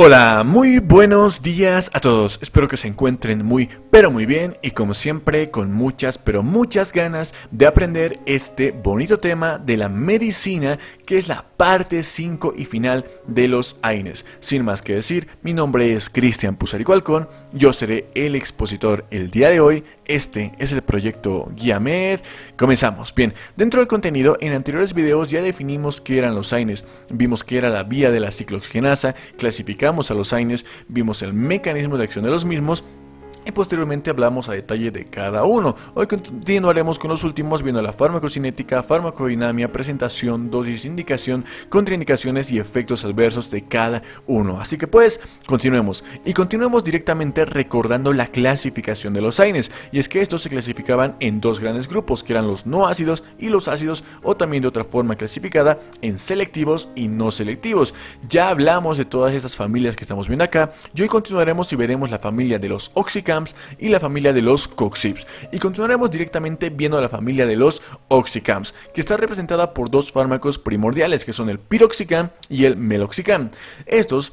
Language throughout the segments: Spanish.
Hola, muy buenos días a todos. Espero que se encuentren muy, pero muy bien y como siempre con muchas, pero muchas ganas de aprender este bonito tema de la medicina que es la parte 5 y final de los AINES. Sin más que decir, mi nombre es Cristian Pusarico yo seré el expositor el día de hoy. Este es el proyecto GuiaMed. Comenzamos. Bien, dentro del contenido, en anteriores videos ya definimos qué eran los AINES, vimos que era la vía de la cicloxigenasa clasificada a los AINES, vimos el mecanismo de acción de los mismos y posteriormente hablamos a detalle de cada uno. Hoy continuaremos con los últimos viendo la farmacocinética, farmacodinamia, presentación, dosis, indicación, contraindicaciones y efectos adversos de cada uno. Así que pues, continuemos. Y continuemos directamente recordando la clasificación de los AINES. Y es que estos se clasificaban en dos grandes grupos, que eran los no ácidos y los ácidos, o también de otra forma clasificada en selectivos y no selectivos. Ya hablamos de todas estas familias que estamos viendo acá. Y hoy continuaremos y veremos la familia de los oxicanos y la familia de los coxibs Y continuaremos directamente viendo a la familia de los oxicams que está representada por dos fármacos primordiales que son el Piroxicam y el Meloxicam. Estos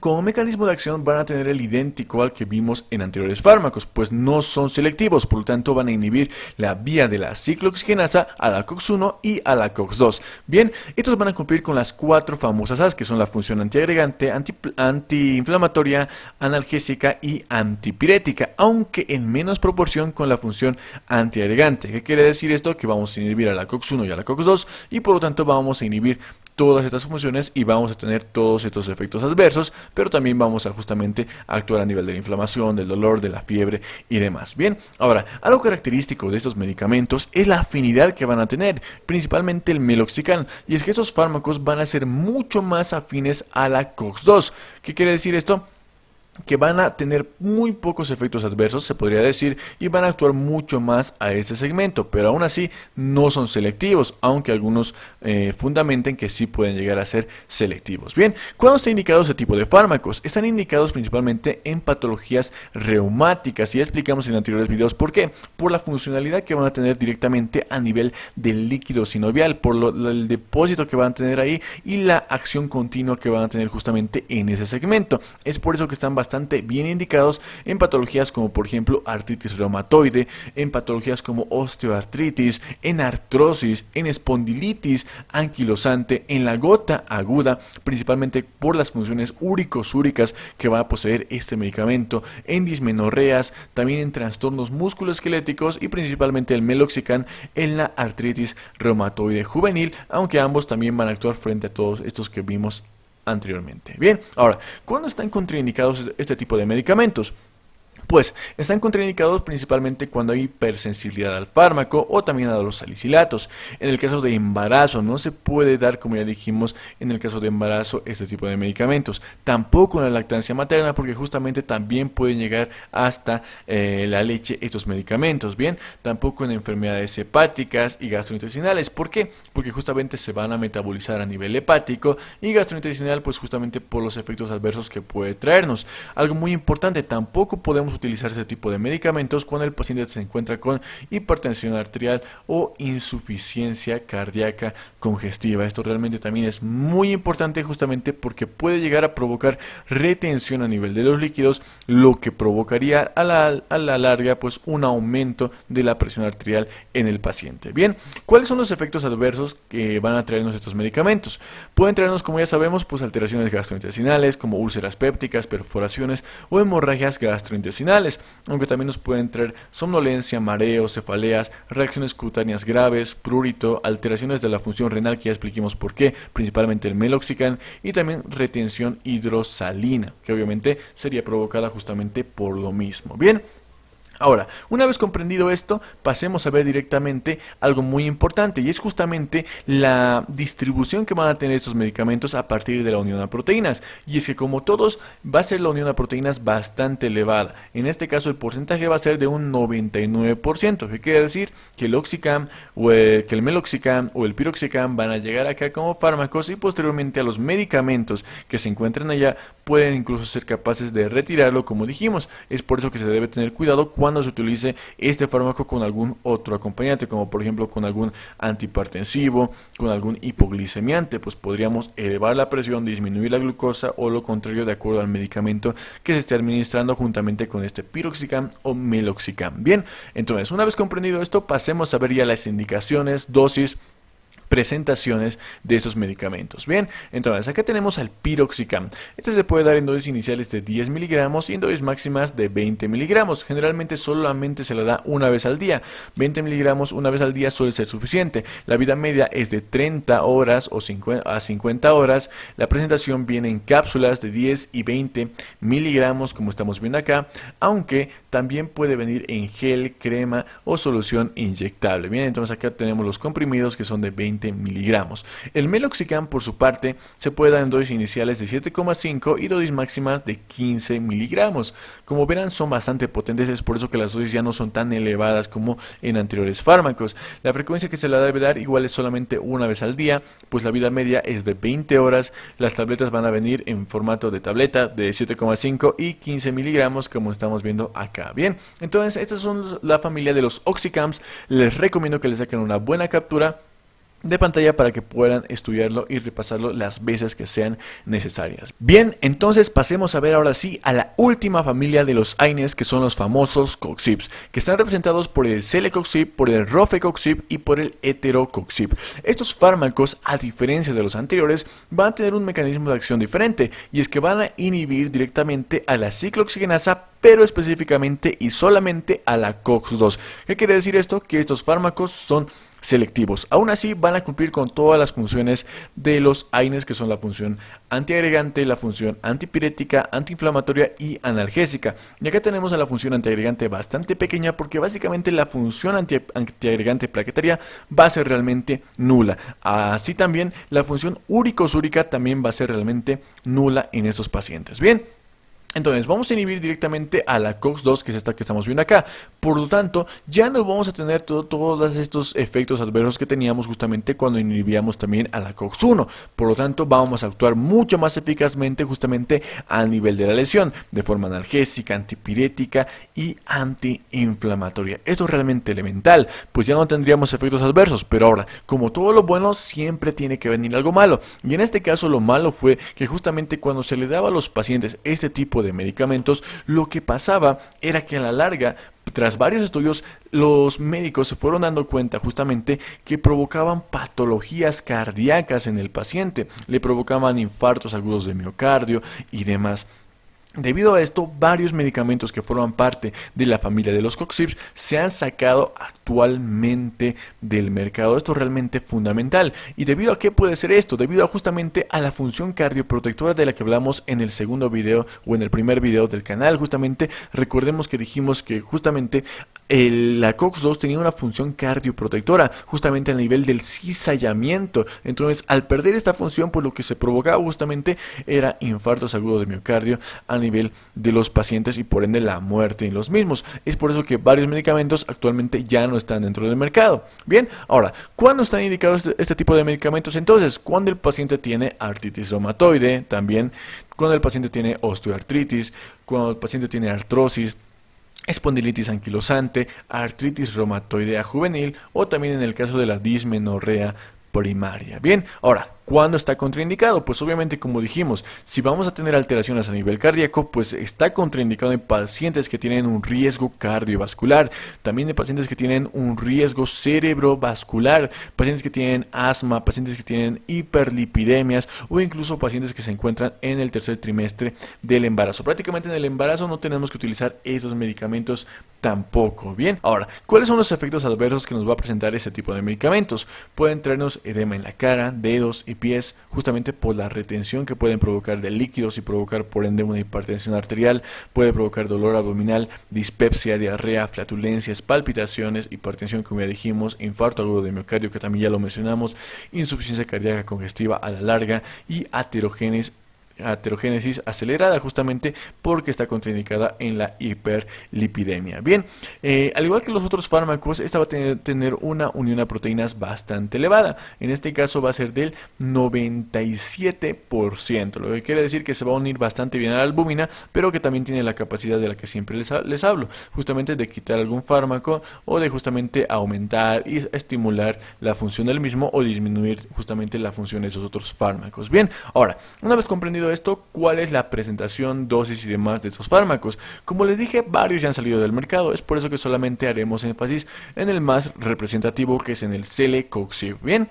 como mecanismo de acción van a tener el idéntico al que vimos en anteriores fármacos, pues no son selectivos, por lo tanto van a inhibir la vía de la ciclooxigenasa a la COX-1 y a la COX-2. Bien, estos van a cumplir con las cuatro famosas As, que son la función antiagregante, anti antiinflamatoria, analgésica y antipirética, aunque en menos proporción con la función antiagregante. ¿Qué quiere decir esto? Que vamos a inhibir a la COX-1 y a la COX-2 y por lo tanto vamos a inhibir todas estas funciones y vamos a tener todos estos efectos adversos, pero también vamos a justamente actuar a nivel de la inflamación, del dolor, de la fiebre y demás. Bien, ahora, algo característico de estos medicamentos es la afinidad que van a tener, principalmente el meloxicam, y es que estos fármacos van a ser mucho más afines a la COX-2. ¿Qué quiere decir esto? que van a tener muy pocos efectos adversos, se podría decir, y van a actuar mucho más a ese segmento, pero aún así no son selectivos, aunque algunos eh, fundamenten que sí pueden llegar a ser selectivos. Bien, ¿cuándo está indicado ese tipo de fármacos? Están indicados principalmente en patologías reumáticas, y ya explicamos en anteriores videos por qué, por la funcionalidad que van a tener directamente a nivel del líquido sinovial, por el depósito que van a tener ahí y la acción continua que van a tener justamente en ese segmento. Es por eso que están bastante bien indicados en patologías como por ejemplo artritis reumatoide, en patologías como osteoartritis, en artrosis, en espondilitis anquilosante, en la gota aguda, principalmente por las funciones úricosúricas que va a poseer este medicamento, en dismenorreas, también en trastornos musculoesqueléticos y principalmente el meloxicam en la artritis reumatoide juvenil, aunque ambos también van a actuar frente a todos estos que vimos anteriormente. Bien, ahora, ¿cuándo están contraindicados este tipo de medicamentos? Pues están contraindicados principalmente cuando hay hipersensibilidad al fármaco o también a los salicilatos. En el caso de embarazo no se puede dar, como ya dijimos, en el caso de embarazo este tipo de medicamentos. Tampoco en la lactancia materna porque justamente también pueden llegar hasta eh, la leche estos medicamentos. Bien, tampoco en enfermedades hepáticas y gastrointestinales. ¿Por qué? Porque justamente se van a metabolizar a nivel hepático y gastrointestinal pues justamente por los efectos adversos que puede traernos. Algo muy importante, tampoco podemos utilizar este tipo de medicamentos cuando el paciente se encuentra con hipertensión arterial o insuficiencia cardíaca congestiva. Esto realmente también es muy importante justamente porque puede llegar a provocar retención a nivel de los líquidos, lo que provocaría a la, a la larga pues un aumento de la presión arterial en el paciente. Bien, ¿cuáles son los efectos adversos que van a traernos estos medicamentos? Pueden traernos, como ya sabemos, pues alteraciones gastrointestinales como úlceras pépticas, perforaciones o hemorragias gastrointestinales aunque también nos pueden traer somnolencia, mareos, cefaleas, reacciones cutáneas graves, prurito, alteraciones de la función renal, que ya expliquemos por qué, principalmente el meloxicam, y también retención hidrosalina, que obviamente sería provocada justamente por lo mismo. Bien, Ahora, una vez comprendido esto, pasemos a ver directamente algo muy importante y es justamente la distribución que van a tener estos medicamentos a partir de la unión a proteínas. Y es que como todos, va a ser la unión a proteínas bastante elevada. En este caso el porcentaje va a ser de un 99%, que quiere decir que el Oxicam o eh, que el Meloxicam o el Piroxicam van a llegar acá como fármacos y posteriormente a los medicamentos que se encuentran allá pueden incluso ser capaces de retirarlo como dijimos. Es por eso que se debe tener cuidado cuando cuando se utilice este fármaco con algún otro acompañante, como por ejemplo con algún antihipertensivo, con algún hipoglicemiante, pues podríamos elevar la presión, disminuir la glucosa o lo contrario de acuerdo al medicamento que se esté administrando juntamente con este piroxicam o meloxicam. Bien, entonces una vez comprendido esto, pasemos a ver ya las indicaciones, dosis, presentaciones de estos medicamentos. Bien, entonces acá tenemos al piroxicam. Este se puede dar en dosis iniciales de 10 miligramos y en dosis máximas de 20 miligramos. Generalmente solamente se la da una vez al día. 20 miligramos una vez al día suele ser suficiente. La vida media es de 30 horas o 50 a 50 horas. La presentación viene en cápsulas de 10 y 20 miligramos como estamos viendo acá, aunque también puede venir en gel, crema o solución inyectable. Bien, entonces acá tenemos los comprimidos que son de 20 miligramos. El meloxicam, por su parte, se puede dar en dosis iniciales de 7,5 y dosis máximas de 15 miligramos. Como verán, son bastante potentes, es por eso que las dosis ya no son tan elevadas como en anteriores fármacos. La frecuencia que se la debe dar igual es solamente una vez al día, pues la vida media es de 20 horas. Las tabletas van a venir en formato de tableta de 7,5 y 15 miligramos, como estamos viendo acá. Bien, entonces, estas son la familia de los oxicams, Les recomiendo que le saquen una buena captura de pantalla para que puedan estudiarlo y repasarlo las veces que sean necesarias. Bien, entonces pasemos a ver ahora sí a la última familia de los AINES que son los famosos coxips, que están representados por el celecoxib, por el rofecoxib y por el heterocoxib. Estos fármacos, a diferencia de los anteriores, van a tener un mecanismo de acción diferente y es que van a inhibir directamente a la ciclooxigenasa pero específicamente y solamente a la COX-2. ¿Qué quiere decir esto? Que estos fármacos son selectivos. Aún así van a cumplir con todas las funciones de los AINES que son la función antiagregante, la función antipirética, antiinflamatoria y analgésica. Y acá tenemos a la función antiagregante bastante pequeña porque básicamente la función antiagregante plaquetaria va a ser realmente nula. Así también la función uricosúrica también va a ser realmente nula en esos pacientes. Bien. Entonces, vamos a inhibir directamente a la COX-2, que es esta que estamos viendo acá. Por lo tanto, ya no vamos a tener todos estos efectos adversos que teníamos justamente cuando inhibíamos también a la COX-1. Por lo tanto, vamos a actuar mucho más eficazmente justamente a nivel de la lesión, de forma analgésica, antipirética y antiinflamatoria. Esto es realmente elemental, pues ya no tendríamos efectos adversos. Pero ahora, como todo lo bueno, siempre tiene que venir algo malo. Y en este caso, lo malo fue que justamente cuando se le daba a los pacientes este tipo de de medicamentos, lo que pasaba era que a la larga tras varios estudios, los médicos se fueron dando cuenta justamente que provocaban patologías cardíacas en el paciente, le provocaban infartos agudos de miocardio y demás. Debido a esto, varios medicamentos que forman parte de la familia de los coxibs se han sacado actualmente del mercado. Esto es realmente fundamental. ¿Y debido a qué puede ser esto? Debido a justamente a la función cardioprotectora de la que hablamos en el segundo video o en el primer video del canal. Justamente recordemos que dijimos que justamente la COX-2 tenía una función cardioprotectora, justamente a nivel del cizallamiento. Entonces, al perder esta función, por pues lo que se provocaba justamente era infartos agudos de miocardio a nivel de los pacientes y por ende la muerte en los mismos. Es por eso que varios medicamentos actualmente ya no están dentro del mercado. Bien, ahora, ¿cuándo están indicados este, este tipo de medicamentos? Entonces, cuando el paciente tiene artritis reumatoide, también cuando el paciente tiene osteoartritis, cuando el paciente tiene artrosis, espondilitis anquilosante, artritis reumatoidea juvenil o también en el caso de la dismenorrea primaria. Bien, ahora, ¿Cuándo está contraindicado? Pues obviamente como dijimos, si vamos a tener alteraciones a nivel cardíaco, pues está contraindicado en pacientes que tienen un riesgo cardiovascular, también en pacientes que tienen un riesgo cerebrovascular, pacientes que tienen asma, pacientes que tienen hiperlipidemias o incluso pacientes que se encuentran en el tercer trimestre del embarazo. Prácticamente en el embarazo no tenemos que utilizar esos medicamentos tampoco. Bien, ahora, ¿cuáles son los efectos adversos que nos va a presentar este tipo de medicamentos? Pueden traernos edema en la cara, dedos y y pies justamente por la retención que pueden provocar de líquidos y provocar por ende una hipertensión arterial, puede provocar dolor abdominal, dispepsia, diarrea, flatulencias, palpitaciones, hipertensión como ya dijimos, infarto agudo de miocardio que también ya lo mencionamos, insuficiencia cardíaca congestiva a la larga y aterogénesis aterogénesis acelerada justamente porque está contraindicada en la hiperlipidemia. Bien, eh, al igual que los otros fármacos, esta va a tener, una unión a proteínas bastante elevada. En este caso va a ser del 97%, lo que quiere decir que se va a unir bastante bien a la albúmina, pero que también tiene la capacidad de la que siempre les, les hablo, justamente de quitar algún fármaco o de justamente aumentar y estimular la función del mismo o disminuir justamente la función de esos otros fármacos. Bien, ahora, una vez comprendido esto, cuál es la presentación, dosis y demás de estos fármacos. Como les dije, varios ya han salido del mercado, es por eso que solamente haremos énfasis en el más representativo que es en el Celecoxib. Bien,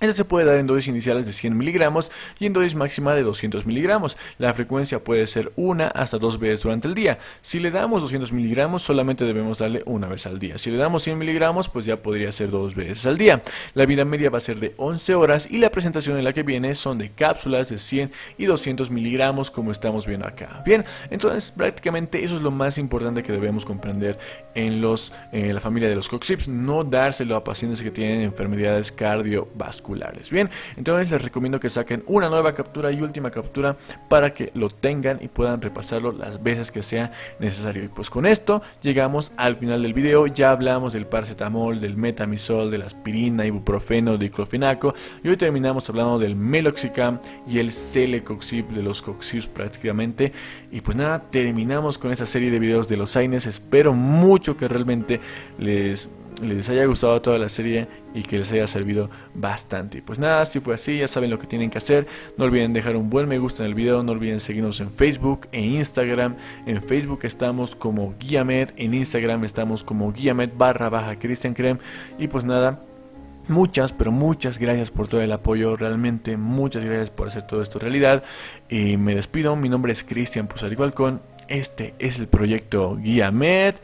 esta se puede dar en dosis iniciales de 100 miligramos y en dosis máxima de 200 miligramos. La frecuencia puede ser una hasta dos veces durante el día. Si le damos 200 miligramos, solamente debemos darle una vez al día. Si le damos 100 miligramos, pues ya podría ser dos veces al día. La vida media va a ser de 11 horas y la presentación en la que viene son de cápsulas de 100 y 200 miligramos, como estamos viendo acá. Bien, entonces prácticamente eso es lo más importante que debemos comprender en, la familia de los coxips. No dárselo a pacientes que tienen enfermedades cardiovasculares Bien, entonces les recomiendo que saquen una nueva captura y última captura para que lo tengan y puedan repasarlo las veces que sea necesario. Y pues con esto llegamos al final del video, ya hablamos del paracetamol, del metamisol, de la aspirina, ibuprofeno, diclofenaco y hoy terminamos hablando del meloxicam y el celecoxib de los coxibs prácticamente. Y pues nada, terminamos con esta serie de videos de los AINES, espero mucho que realmente les les haya gustado toda la serie y que les haya servido bastante. Pues nada, si fue así, ya saben lo que tienen que hacer. No olviden dejar un buen me gusta en el video, no olviden seguirnos en Facebook, e Instagram. En Facebook estamos como Guiamed, en Instagram estamos como Guiamed barra baja Cristian Krem. Y pues nada, Muchas, pero muchas gracias por todo el apoyo. Realmente muchas gracias por hacer todo esto realidad. Y me despido. Mi nombre es Cristian Pusarigualcón. Este es el proyecto guiamed